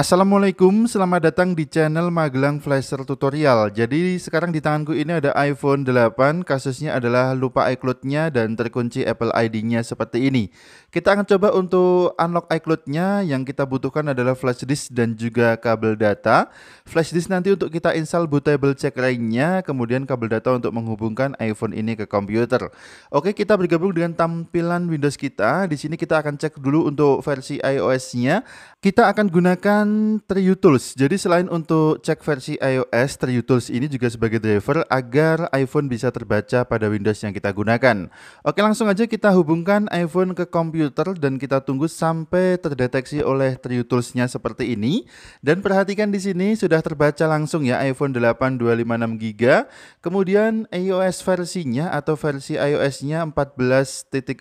Assalamualaikum, selamat datang di channel Magelang Flasher Tutorial. Jadi sekarang di tanganku ini ada iPhone 8, kasusnya adalah lupa iCloud-nya dan terkunci Apple ID-nya seperti ini. Kita akan coba untuk unlock iCloud-nya, yang kita butuhkan adalah flash disk dan juga kabel data. Flash disk nanti untuk kita install bootable check lainnya, kemudian kabel data untuk menghubungkan iPhone ini ke komputer. Oke, kita bergabung dengan tampilan Windows kita. Di sini kita akan cek dulu untuk versi iOS-nya. Kita akan gunakan Triu Tools. Jadi selain untuk cek versi iOS, Triu Tools ini juga sebagai driver agar iPhone bisa terbaca pada Windows yang kita gunakan. Oke, langsung aja kita hubungkan iPhone ke komputer dan kita tunggu sampai terdeteksi oleh Triu tools seperti ini. Dan perhatikan di sini sudah terbaca langsung ya iPhone 8 256GB. Kemudian iOS versinya atau versi iOS-nya 14.6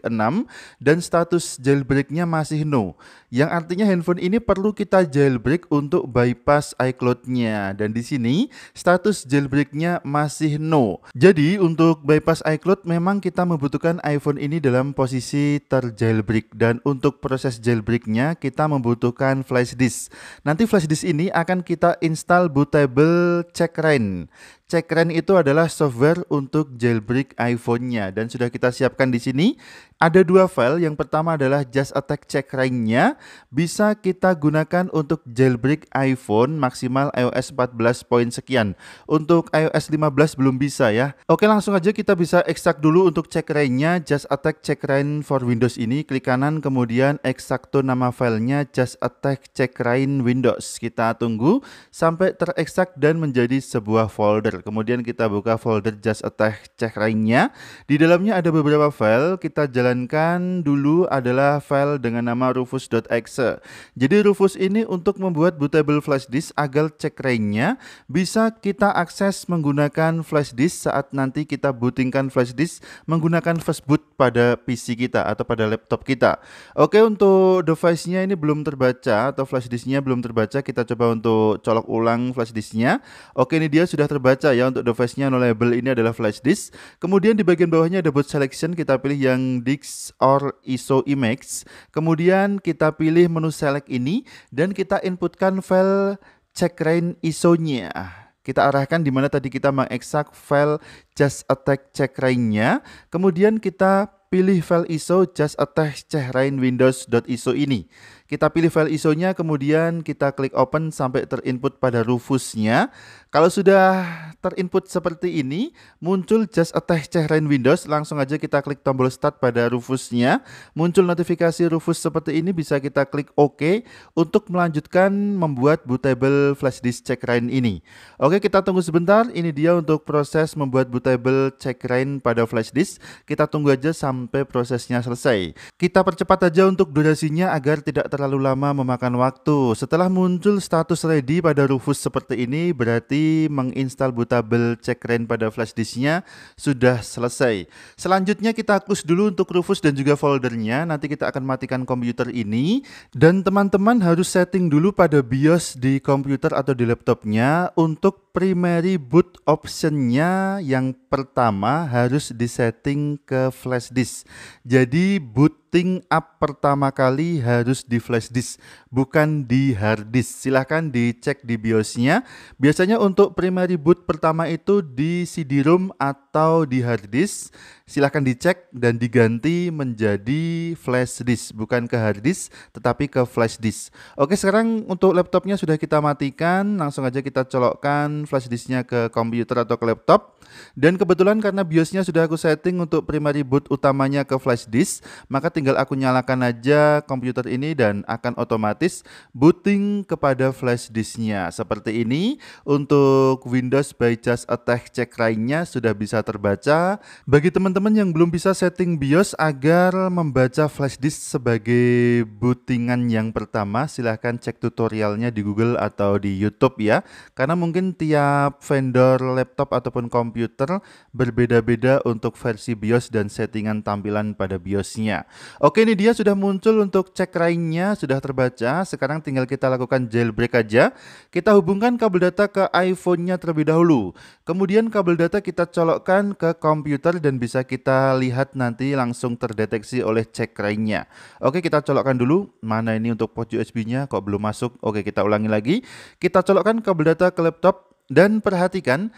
dan status jailbreak-nya masih no. Yang artinya handphone ini ini perlu kita jailbreak untuk bypass iCloud-nya. Dan di sini status jailbreak-nya masih no. Jadi untuk bypass iCloud memang kita membutuhkan iPhone ini dalam posisi terjailbreak dan untuk proses jailbreak-nya kita membutuhkan flash disk. Nanti flash disk ini akan kita install bootable Checkrein. Cekren itu adalah software untuk jailbreak iPhone-nya dan sudah kita siapkan di sini. Ada dua file, yang pertama adalah Just Attack Cekren-nya bisa kita gunakan untuk jailbreak iPhone maksimal iOS 14 poin sekian. Untuk iOS 15 belum bisa ya. Oke langsung aja kita bisa ekstrak dulu untuk Cekren-nya Just Attack Cekren for Windows ini. Klik kanan kemudian ekstrak tuh nama filenya Just Attack Cekren Windows. Kita tunggu sampai terekstrak dan menjadi sebuah folder. Kemudian kita buka folder just attack check lainnya. Di dalamnya ada beberapa file. Kita jalankan dulu adalah file dengan nama rufus.exe. Jadi Rufus ini untuk membuat bootable flash disk agar check nya bisa kita akses menggunakan flash disk saat nanti kita bootingkan flash disk menggunakan fastboot pada PC kita atau pada laptop kita. Oke, untuk device-nya ini belum terbaca atau flash disk-nya belum terbaca. Kita coba untuk colok ulang flash disk-nya. Oke, ini dia sudah terbaca bisa ya untuk device-nya no label ini adalah flash disk. Kemudian di bagian bawahnya ada boot selection, kita pilih yang disk or ISO image. Kemudian kita pilih menu select ini dan kita inputkan file check rain ISO-nya kita arahkan di mana tadi kita mengeksak file just attack check rain nya Kemudian kita pilih file ISO just attack check checkrain windows.iso ini. Kita pilih file ISO-nya, kemudian kita klik open sampai terinput pada Rufus-nya. Kalau sudah terinput seperti ini, muncul just attach cairan Windows, langsung aja kita klik tombol start pada Rufus-nya. Muncul notifikasi Rufus seperti ini, bisa kita klik OK untuk melanjutkan membuat bootable flash disk cairan ini. Oke, kita tunggu sebentar. Ini dia untuk proses membuat bootable cairan pada flash disk. Kita tunggu aja sampai prosesnya selesai. Kita percepat aja untuk durasinya agar tidak ter terlalu lama memakan waktu. Setelah muncul status ready pada Rufus seperti ini, berarti menginstal bootable check rain pada flash disknya sudah selesai. Selanjutnya kita hapus dulu untuk Rufus dan juga foldernya. Nanti kita akan matikan komputer ini. Dan teman-teman harus setting dulu pada BIOS di komputer atau di laptopnya untuk primary boot optionnya yang pertama harus disetting ke flash disk. Jadi boot booting up pertama kali harus di flash disk, bukan di hard disk. Silahkan dicek di biosnya. Biasanya untuk primary boot pertama itu di CD-ROM atau di hard disk. Silahkan dicek dan diganti menjadi flash disk, bukan ke hard disk, tetapi ke flash disk. Oke, sekarang untuk laptopnya sudah kita matikan. Langsung aja kita colokkan flash disknya ke komputer atau ke laptop. Dan kebetulan karena BIOSnya sudah aku setting untuk primary boot utamanya ke flash disk, maka tinggal aku nyalakan aja komputer ini dan akan otomatis booting kepada flash disknya. Seperti ini, untuk Windows by Just Attack check lainnya sudah bisa terbaca. Bagi teman-teman yang belum bisa setting BIOS agar membaca flash disk sebagai bootingan yang pertama, silahkan cek tutorialnya di Google atau di YouTube ya. Karena mungkin tiap vendor laptop ataupun komputer komputer berbeda-beda untuk versi BIOS dan settingan tampilan pada BIOSnya. Oke, ini dia sudah muncul untuk cek rainnya sudah terbaca. Sekarang tinggal kita lakukan jailbreak aja. Kita hubungkan kabel data ke iPhone-nya terlebih dahulu. Kemudian kabel data kita colokkan ke komputer dan bisa kita lihat nanti langsung terdeteksi oleh cek rainnya. Oke, kita colokkan dulu. Mana ini untuk port USB-nya kok belum masuk? Oke, kita ulangi lagi. Kita colokkan kabel data ke laptop dan perhatikan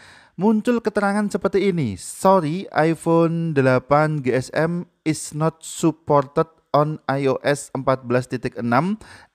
muncul keterangan seperti ini. Sorry, iPhone 8 GSM is not supported on iOS 14.6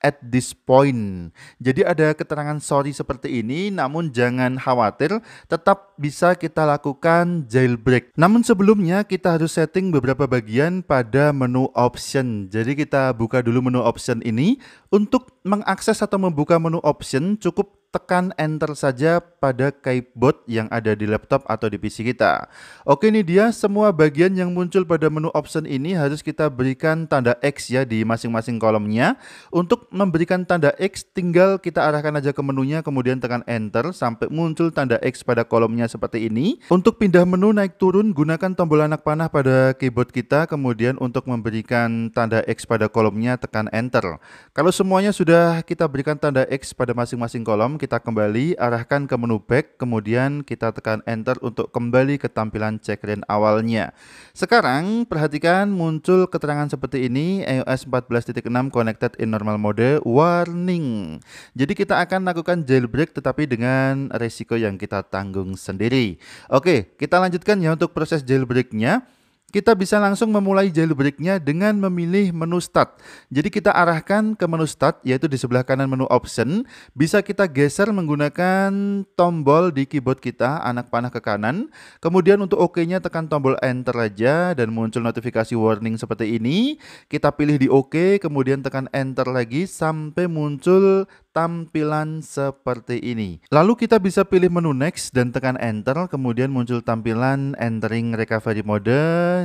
at this point. Jadi ada keterangan sorry seperti ini, namun jangan khawatir, tetap bisa kita lakukan jailbreak. Namun sebelumnya kita harus setting beberapa bagian pada menu option. Jadi kita buka dulu menu option ini. Untuk mengakses atau membuka menu option, cukup tekan enter saja pada keyboard yang ada di laptop atau di PC kita. Oke ini dia semua bagian yang muncul pada menu option ini harus kita berikan tanda X ya di masing-masing kolomnya. Untuk memberikan tanda X tinggal kita arahkan aja ke menunya kemudian tekan enter sampai muncul tanda X pada kolomnya seperti ini. Untuk pindah menu naik turun gunakan tombol anak panah pada keyboard kita kemudian untuk memberikan tanda X pada kolomnya tekan enter. Kalau semuanya sudah kita berikan tanda X pada masing-masing kolom kita kembali arahkan ke menu back, kemudian kita tekan enter untuk kembali ke tampilan checkline awalnya. Sekarang perhatikan muncul keterangan seperti ini, iOS 14.6 connected in normal mode, warning. Jadi kita akan lakukan jailbreak tetapi dengan resiko yang kita tanggung sendiri. Oke, kita lanjutkan ya untuk proses jailbreaknya kita bisa langsung memulai jailbreaknya dengan memilih menu start. Jadi kita arahkan ke menu start, yaitu di sebelah kanan menu option. Bisa kita geser menggunakan tombol di keyboard kita, anak panah ke kanan. Kemudian untuk OK-nya tekan tombol enter aja dan muncul notifikasi warning seperti ini. Kita pilih di OK, kemudian tekan enter lagi sampai muncul tampilan seperti ini. Lalu kita bisa pilih menu next dan tekan enter, kemudian muncul tampilan entering recovery mode.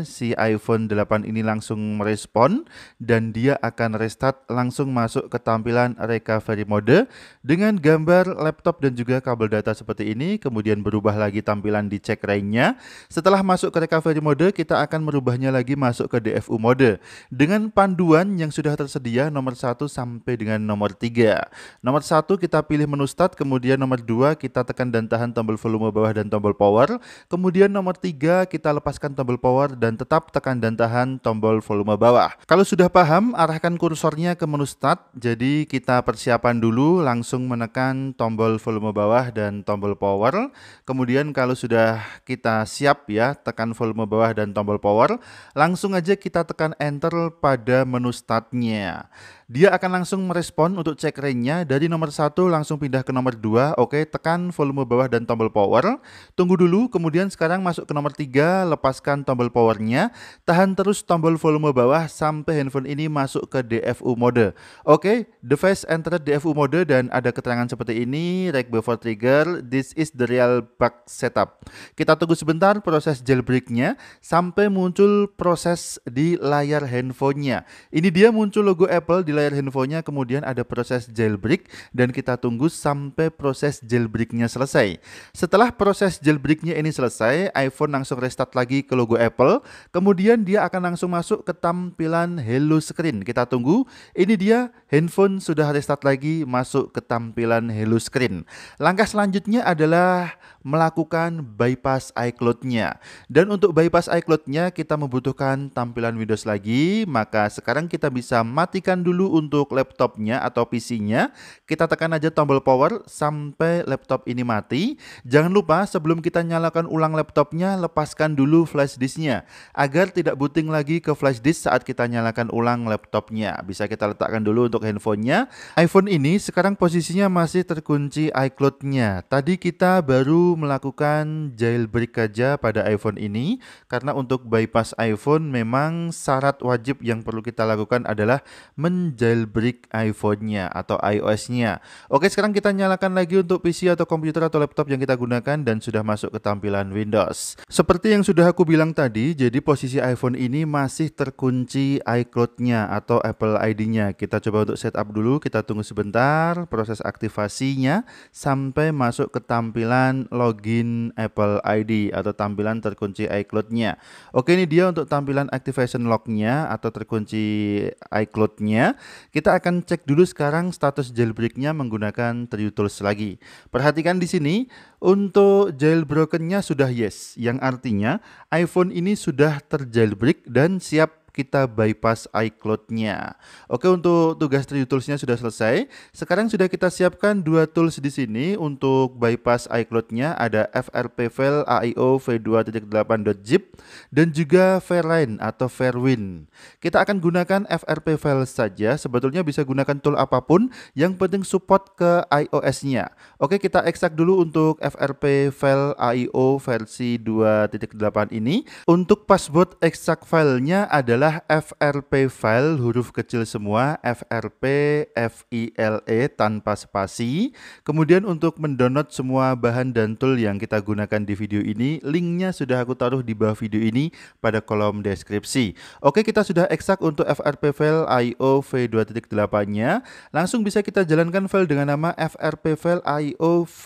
Si iPhone 8 ini langsung merespon dan dia akan restart langsung masuk ke tampilan recovery mode dengan gambar laptop dan juga kabel data seperti ini, kemudian berubah lagi tampilan di check nya Setelah masuk ke recovery mode, kita akan merubahnya lagi masuk ke DFU mode dengan panduan yang sudah tersedia nomor 1 sampai dengan nomor 3. Nomor satu kita pilih menu start, kemudian nomor dua kita tekan dan tahan tombol volume bawah dan tombol power. Kemudian nomor tiga kita lepaskan tombol power dan tetap tekan dan tahan tombol volume bawah. Kalau sudah paham, arahkan kursornya ke menu start. Jadi kita persiapan dulu langsung menekan tombol volume bawah dan tombol power. Kemudian kalau sudah kita siap ya, tekan volume bawah dan tombol power. Langsung aja kita tekan enter pada menu startnya dia akan langsung merespon untuk cek range-nya dari nomor satu langsung pindah ke nomor 2. Oke, tekan volume bawah dan tombol power. Tunggu dulu, kemudian sekarang masuk ke nomor 3, lepaskan tombol powernya. Tahan terus tombol volume bawah sampai handphone ini masuk ke DFU mode. Oke, device enter DFU mode dan ada keterangan seperti ini, Right before trigger, this is the real bug setup. Kita tunggu sebentar proses jailbreaknya sampai muncul proses di layar handphonenya. Ini dia muncul logo Apple di layar handphonenya kemudian ada proses jailbreak dan kita tunggu sampai proses jailbreaknya selesai. Setelah proses jailbreaknya ini selesai, iPhone langsung restart lagi ke logo Apple, kemudian dia akan langsung masuk ke tampilan Hello Screen. Kita tunggu, ini dia handphone sudah restart lagi masuk ke tampilan Hello Screen. Langkah selanjutnya adalah melakukan bypass iCloud-nya. Dan untuk bypass iCloud-nya kita membutuhkan tampilan Windows lagi, maka sekarang kita bisa matikan dulu untuk laptopnya atau PC-nya. Kita tekan aja tombol power sampai laptop ini mati. Jangan lupa sebelum kita nyalakan ulang laptopnya, lepaskan dulu flash disk-nya agar tidak booting lagi ke flash disk saat kita nyalakan ulang laptopnya. Bisa kita letakkan dulu untuk handphonenya. iPhone ini sekarang posisinya masih terkunci iCloud-nya. Tadi kita baru melakukan jailbreak saja pada iPhone ini karena untuk bypass iPhone memang syarat wajib yang perlu kita lakukan adalah menjailbreak iPhone-nya atau iOS-nya. Oke, sekarang kita nyalakan lagi untuk PC atau komputer atau laptop yang kita gunakan dan sudah masuk ke tampilan Windows. Seperti yang sudah aku bilang tadi, jadi posisi iPhone ini masih terkunci iCloud-nya atau Apple ID-nya. Kita coba untuk setup dulu, kita tunggu sebentar proses aktivasinya sampai masuk ke tampilan login Apple ID atau tampilan terkunci iCloud-nya. Oke, ini dia untuk tampilan activation lock nya atau terkunci iCloud-nya. Kita akan cek dulu sekarang status jailbreak-nya menggunakan Tools lagi. Perhatikan di sini untuk jailbroken-nya sudah yes, yang artinya iPhone ini sudah terjailbreak dan siap kita bypass iCloud-nya. Oke, untuk tugas 3 tools-nya sudah selesai. Sekarang sudah kita siapkan dua tools di sini untuk bypass iCloud-nya ada FRP file AIO v2.8.zip dan juga Fairline atau Fairwin. Kita akan gunakan FRP file saja, sebetulnya bisa gunakan tool apapun, yang penting support ke iOS-nya. Oke, kita ekstrak dulu untuk FRP file AIO versi 2.8 ini. Untuk password ekstrak filenya adalah adalah FRP file huruf kecil semua FRP FILE tanpa spasi. Kemudian untuk mendownload semua bahan dan tool yang kita gunakan di video ini, linknya sudah aku taruh di bawah video ini pada kolom deskripsi. Oke, kita sudah eksak untuk FRP file IO V2.8-nya. Langsung bisa kita jalankan file dengan nama FRP file IO v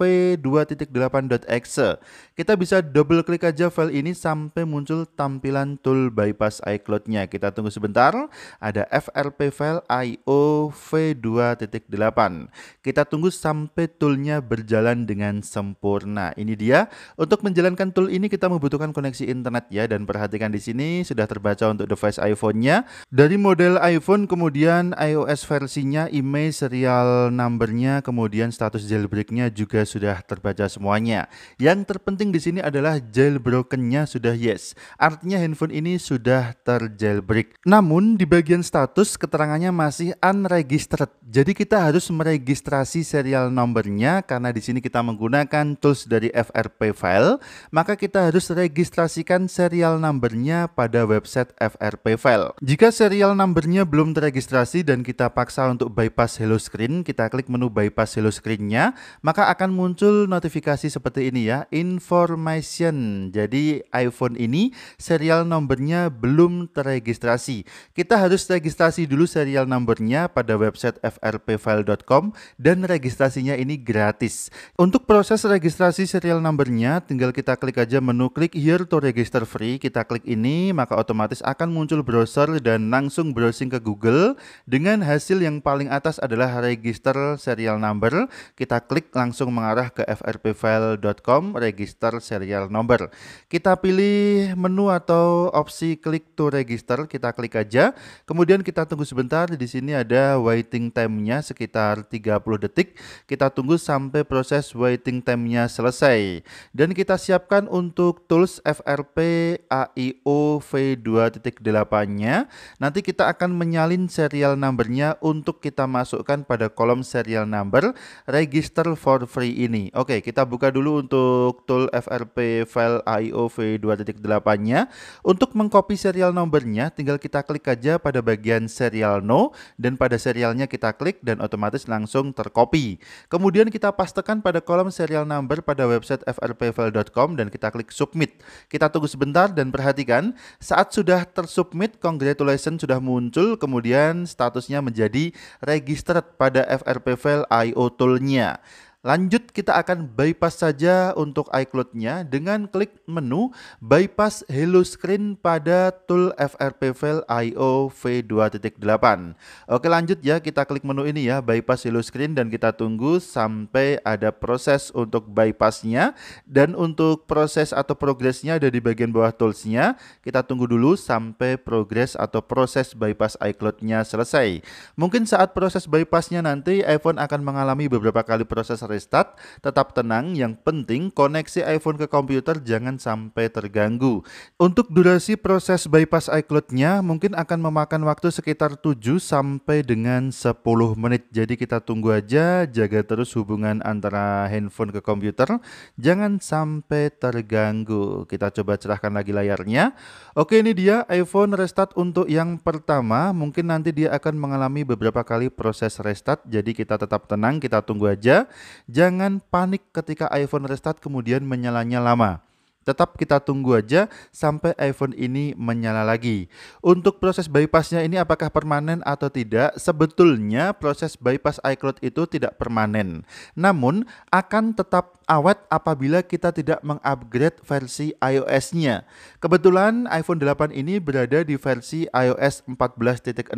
.exe. Kita bisa double klik aja file ini sampai muncul tampilan tool bypass iCloud-nya. Kita tunggu sebentar, ada FRP file IO V2.8. Kita tunggu sampai toolnya berjalan dengan sempurna. Ini dia, untuk menjalankan tool ini kita membutuhkan koneksi internet ya, dan perhatikan di sini sudah terbaca untuk device iPhone-nya. Dari model iPhone, kemudian iOS versinya, image, serial numbernya, kemudian status jailbreak-nya juga sudah terbaca semuanya. Yang terpenting di sini adalah jailbroken-nya sudah yes. Artinya handphone ini sudah terjailbreak jailbreak. Namun di bagian status keterangannya masih unregistered. Jadi kita harus meregistrasi serial nomornya karena di sini kita menggunakan tools dari FRP file, maka kita harus registrasikan serial nomornya pada website FRP file. Jika serial nomornya belum teregistrasi dan kita paksa untuk bypass hello screen, kita klik menu bypass hello screen-nya, maka akan muncul notifikasi seperti ini ya, information. Jadi iPhone ini serial nomornya belum teregistrasi registrasi. Kita harus registrasi dulu serial numbernya pada website frpfile.com dan registrasinya ini gratis. Untuk proses registrasi serial numbernya, tinggal kita klik aja menu klik here to register free. Kita klik ini, maka otomatis akan muncul browser dan langsung browsing ke Google dengan hasil yang paling atas adalah register serial number. Kita klik langsung mengarah ke frpfile.com register serial number. Kita pilih menu atau opsi klik to register Center, kita klik aja. Kemudian kita tunggu sebentar, di sini ada waiting time-nya sekitar 30 detik. Kita tunggu sampai proses waiting time-nya selesai. Dan kita siapkan untuk tools FRP AIO V2.8-nya. Nanti kita akan menyalin serial number-nya untuk kita masukkan pada kolom serial number register for free ini. Oke, kita buka dulu untuk tool FRP file AIO V2.8-nya. Untuk mengcopy serial number nya tinggal kita klik aja pada bagian serial no dan pada serialnya kita klik dan otomatis langsung tercopy. Kemudian kita pastekan pada kolom serial number pada website frpfile.com dan kita klik submit. Kita tunggu sebentar dan perhatikan saat sudah tersubmit congratulations sudah muncul kemudian statusnya menjadi registered pada FRP IO toolnya. Lanjut kita akan bypass saja untuk iCloud-nya dengan klik menu bypass Hello Screen pada tool FRP file IO V2.8. Oke lanjut ya kita klik menu ini ya bypass Hello Screen dan kita tunggu sampai ada proses untuk bypassnya dan untuk proses atau progresnya ada di bagian bawah toolsnya. Kita tunggu dulu sampai progres atau proses bypass iCloud-nya selesai. Mungkin saat proses bypassnya nanti iPhone akan mengalami beberapa kali proses restart, tetap tenang, yang penting koneksi iPhone ke komputer jangan sampai terganggu. Untuk durasi proses bypass iCloud-nya mungkin akan memakan waktu sekitar 7 sampai dengan 10 menit. Jadi kita tunggu aja, jaga terus hubungan antara handphone ke komputer, jangan sampai terganggu. Kita coba cerahkan lagi layarnya. Oke, ini dia iPhone restart untuk yang pertama. Mungkin nanti dia akan mengalami beberapa kali proses restart, jadi kita tetap tenang, kita tunggu aja. Jangan panik ketika iPhone restart kemudian menyalanya lama. Tetap kita tunggu aja sampai iPhone ini menyala lagi. Untuk proses bypassnya ini apakah permanen atau tidak? Sebetulnya proses bypass iCloud itu tidak permanen. Namun akan tetap awet apabila kita tidak mengupgrade versi iOS-nya. Kebetulan iPhone 8 ini berada di versi iOS 14.6.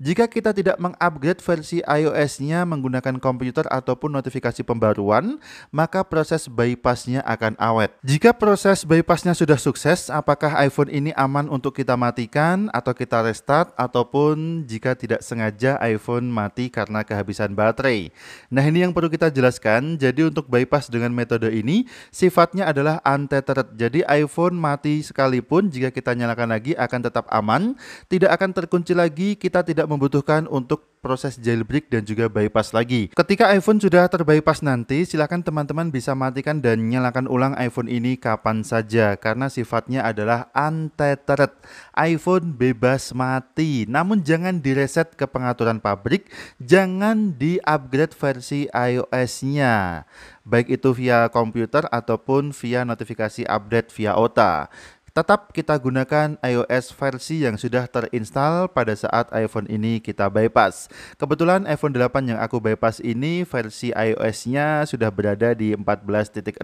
Jika kita tidak mengupgrade versi iOS-nya menggunakan komputer ataupun notifikasi pembaruan, maka proses bypass-nya akan awet. Jika proses bypass-nya sudah sukses, apakah iPhone ini aman untuk kita matikan atau kita restart ataupun jika tidak sengaja iPhone mati karena kehabisan baterai? Nah ini yang perlu kita jelaskan. Jadi untuk bypass lepas dengan metode ini sifatnya adalah untethered. Jadi iPhone mati sekalipun jika kita nyalakan lagi akan tetap aman, tidak akan terkunci lagi, kita tidak membutuhkan untuk proses jailbreak dan juga bypass lagi. Ketika iPhone sudah terbypass nanti, silakan teman-teman bisa matikan dan nyalakan ulang iPhone ini kapan saja karena sifatnya adalah untethered. iPhone bebas mati, namun jangan direset ke pengaturan pabrik, jangan di-upgrade versi iOS-nya baik itu via komputer ataupun via notifikasi update via OTA. Tetap kita gunakan iOS versi yang sudah terinstall pada saat iPhone ini kita bypass. Kebetulan iPhone 8 yang aku bypass ini versi iOS-nya sudah berada di 14.6.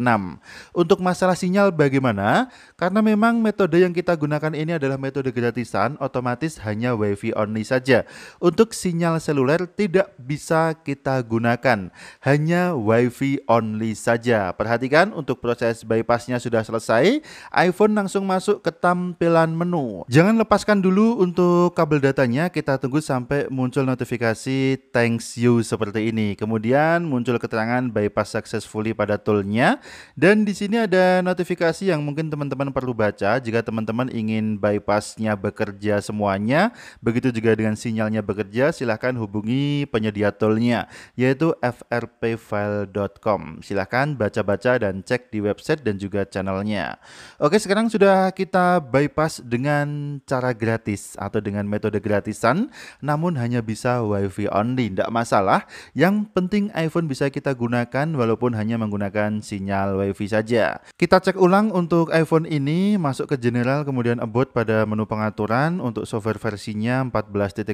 Untuk masalah sinyal bagaimana? Karena memang metode yang kita gunakan ini adalah metode gratisan, otomatis hanya WiFi only saja. Untuk sinyal seluler tidak bisa kita gunakan, hanya WiFi only saja. Perhatikan untuk proses bypassnya sudah selesai, iPhone langsung masuk masuk ke tampilan menu. Jangan lepaskan dulu untuk kabel datanya, kita tunggu sampai muncul notifikasi thanks you seperti ini. Kemudian muncul keterangan bypass successfully pada toolnya. Dan di sini ada notifikasi yang mungkin teman-teman perlu baca jika teman-teman ingin bypassnya bekerja semuanya. Begitu juga dengan sinyalnya bekerja, silahkan hubungi penyedia toolnya, yaitu frpfile.com. Silahkan baca-baca dan cek di website dan juga channelnya. Oke, sekarang sudah kita bypass dengan cara gratis atau dengan metode gratisan, namun hanya bisa WiFi only, tidak masalah. Yang penting iPhone bisa kita gunakan walaupun hanya menggunakan sinyal WiFi saja. Kita cek ulang untuk iPhone ini, masuk ke general kemudian about pada menu pengaturan untuk software versinya 14.6,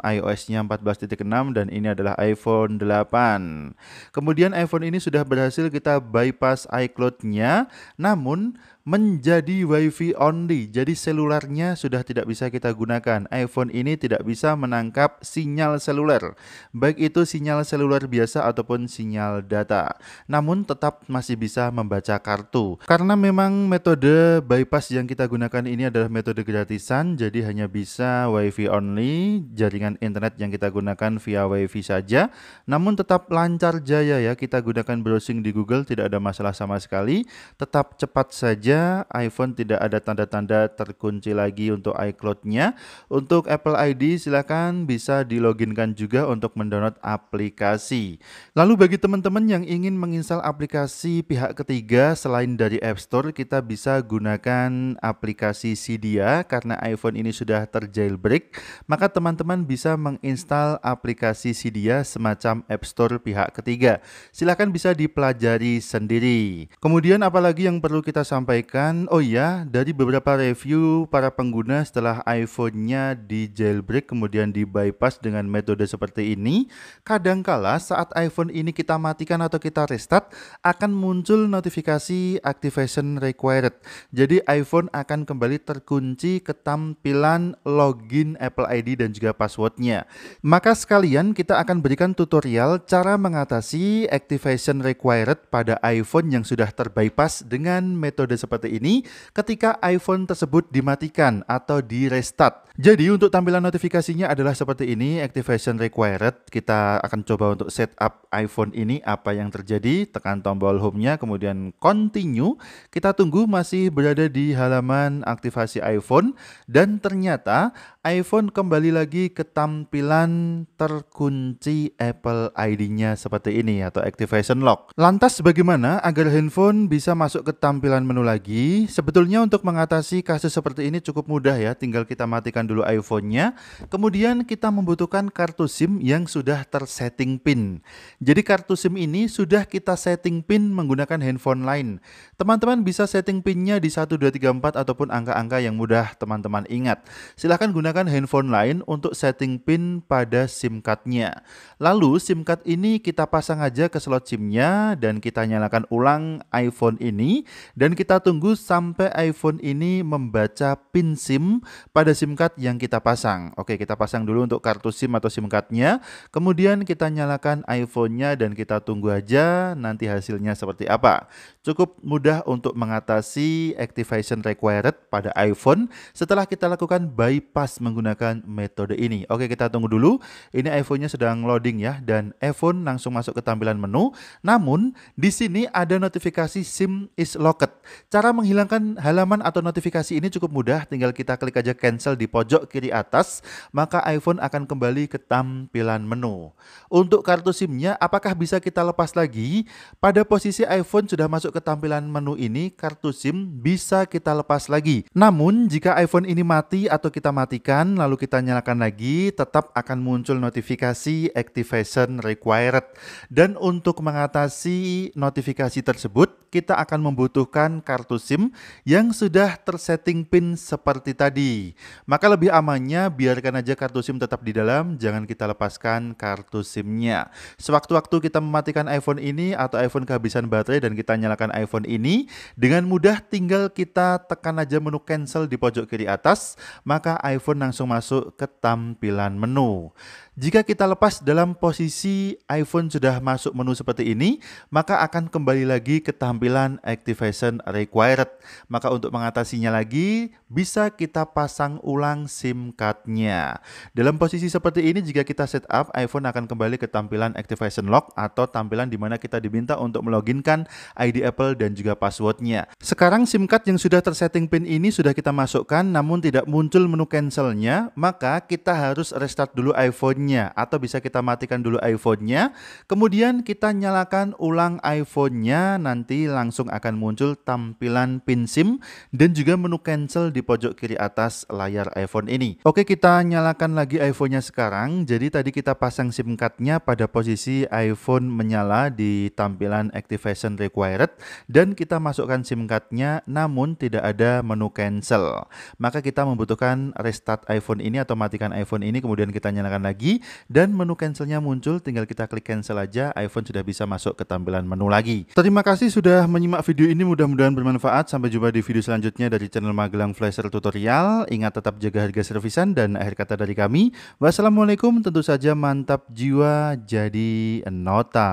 iOS-nya 14.6 dan ini adalah iPhone 8. Kemudian iPhone ini sudah berhasil kita bypass iCloud-nya, namun menjadi WiFi only. Jadi selulernya sudah tidak bisa kita gunakan. iPhone ini tidak bisa menangkap sinyal seluler, baik itu sinyal seluler biasa ataupun sinyal data. Namun tetap masih bisa membaca kartu. Karena memang metode bypass yang kita gunakan ini adalah metode gratisan, jadi hanya bisa WiFi only, jaringan internet yang kita gunakan via WiFi saja. Namun tetap lancar jaya ya kita gunakan browsing di Google tidak ada masalah sama sekali, tetap cepat saja iPhone tidak ada tanda-tanda terkunci lagi untuk iCloud-nya. Untuk Apple ID silakan bisa diloginkan juga untuk mendownload aplikasi. Lalu bagi teman-teman yang ingin menginstal aplikasi pihak ketiga selain dari App Store, kita bisa gunakan aplikasi Cydia karena iPhone ini sudah terjailbreak, maka teman-teman bisa menginstal aplikasi Cydia semacam App Store pihak ketiga. Silakan bisa dipelajari sendiri. Kemudian apalagi yang perlu kita sampaikan menyampaikan, oh iya, dari beberapa review para pengguna setelah iPhone-nya di jailbreak kemudian di bypass dengan metode seperti ini, kadangkala saat iPhone ini kita matikan atau kita restart, akan muncul notifikasi activation required. Jadi iPhone akan kembali terkunci ke tampilan login Apple ID dan juga passwordnya. Maka sekalian kita akan berikan tutorial cara mengatasi activation required pada iPhone yang sudah terbypass dengan metode seperti seperti ini ketika iPhone tersebut dimatikan atau di restart. Jadi untuk tampilan notifikasinya adalah seperti ini, activation required. Kita akan coba untuk setup iPhone ini apa yang terjadi, tekan tombol home-nya kemudian continue. Kita tunggu masih berada di halaman aktivasi iPhone dan ternyata iPhone kembali lagi ke tampilan terkunci Apple ID-nya seperti ini atau activation lock. Lantas bagaimana agar handphone bisa masuk ke tampilan menu lagi? lagi, sebetulnya untuk mengatasi kasus seperti ini cukup mudah ya, tinggal kita matikan dulu iPhone-nya, kemudian kita membutuhkan kartu SIM yang sudah tersetting PIN. Jadi kartu SIM ini sudah kita setting PIN menggunakan handphone lain. Teman-teman bisa setting PIN-nya di 1234 ataupun angka-angka yang mudah teman-teman ingat. Silahkan gunakan handphone lain untuk setting PIN pada SIM card-nya. Lalu SIM card ini kita pasang aja ke slot SIM-nya dan kita nyalakan ulang iPhone ini dan kita tunggu sampai iPhone ini membaca pin SIM pada SIM card yang kita pasang. Oke, kita pasang dulu untuk kartu SIM atau SIM cardnya. Kemudian kita nyalakan iPhone-nya dan kita tunggu aja nanti hasilnya seperti apa. Cukup mudah untuk mengatasi activation required pada iPhone setelah kita lakukan bypass menggunakan metode ini. Oke, kita tunggu dulu. Ini iPhone-nya sedang loading ya dan iPhone langsung masuk ke tampilan menu. Namun di sini ada notifikasi SIM is locked. Cara menghilangkan halaman atau notifikasi ini cukup mudah, tinggal kita klik aja cancel di pojok kiri atas, maka iPhone akan kembali ke tampilan menu. Untuk kartu SIM-nya, apakah bisa kita lepas lagi? Pada posisi iPhone sudah masuk ke tampilan menu ini, kartu SIM bisa kita lepas lagi. Namun, jika iPhone ini mati atau kita matikan, lalu kita nyalakan lagi, tetap akan muncul notifikasi activation required. Dan untuk mengatasi notifikasi tersebut, kita akan membutuhkan kartu SIM yang sudah tersetting PIN seperti tadi. Maka lebih amannya biarkan aja kartu SIM tetap di dalam, jangan kita lepaskan kartu SIM-nya. Sewaktu-waktu kita mematikan iPhone ini atau iPhone kehabisan baterai dan kita nyalakan iPhone ini, dengan mudah tinggal kita tekan aja menu cancel di pojok kiri atas, maka iPhone langsung masuk ke tampilan menu. Jika kita lepas dalam posisi iPhone sudah masuk menu seperti ini, maka akan kembali lagi ke tampilan activation required. Maka untuk mengatasinya lagi, bisa kita pasang ulang SIM card-nya. Dalam posisi seperti ini, jika kita setup, iPhone akan kembali ke tampilan activation lock atau tampilan di mana kita diminta untuk meloginkan ID Apple dan juga passwordnya. Sekarang SIM card yang sudah tersetting pin ini sudah kita masukkan, namun tidak muncul menu cancelnya, maka kita harus restart dulu iPhone iPhone-nya atau bisa kita matikan dulu iPhone-nya, kemudian kita nyalakan ulang iPhone-nya nanti langsung akan muncul tampilan pin SIM dan juga menu cancel di pojok kiri atas layar iPhone ini. Oke, kita nyalakan lagi iPhone-nya sekarang. Jadi tadi kita pasang SIM card-nya pada posisi iPhone menyala di tampilan activation required dan kita masukkan SIM card-nya namun tidak ada menu cancel. Maka kita membutuhkan restart iPhone ini atau matikan iPhone ini kemudian kita nyalakan lagi dan menu cancelnya muncul tinggal kita klik cancel aja iPhone sudah bisa masuk ke tampilan menu lagi. Terima kasih sudah menyimak video ini mudah-mudahan bermanfaat. Sampai jumpa di video selanjutnya dari channel Magelang Flasher Tutorial. Ingat tetap jaga harga servisan dan akhir kata dari kami. Wassalamualaikum tentu saja mantap jiwa jadi nota.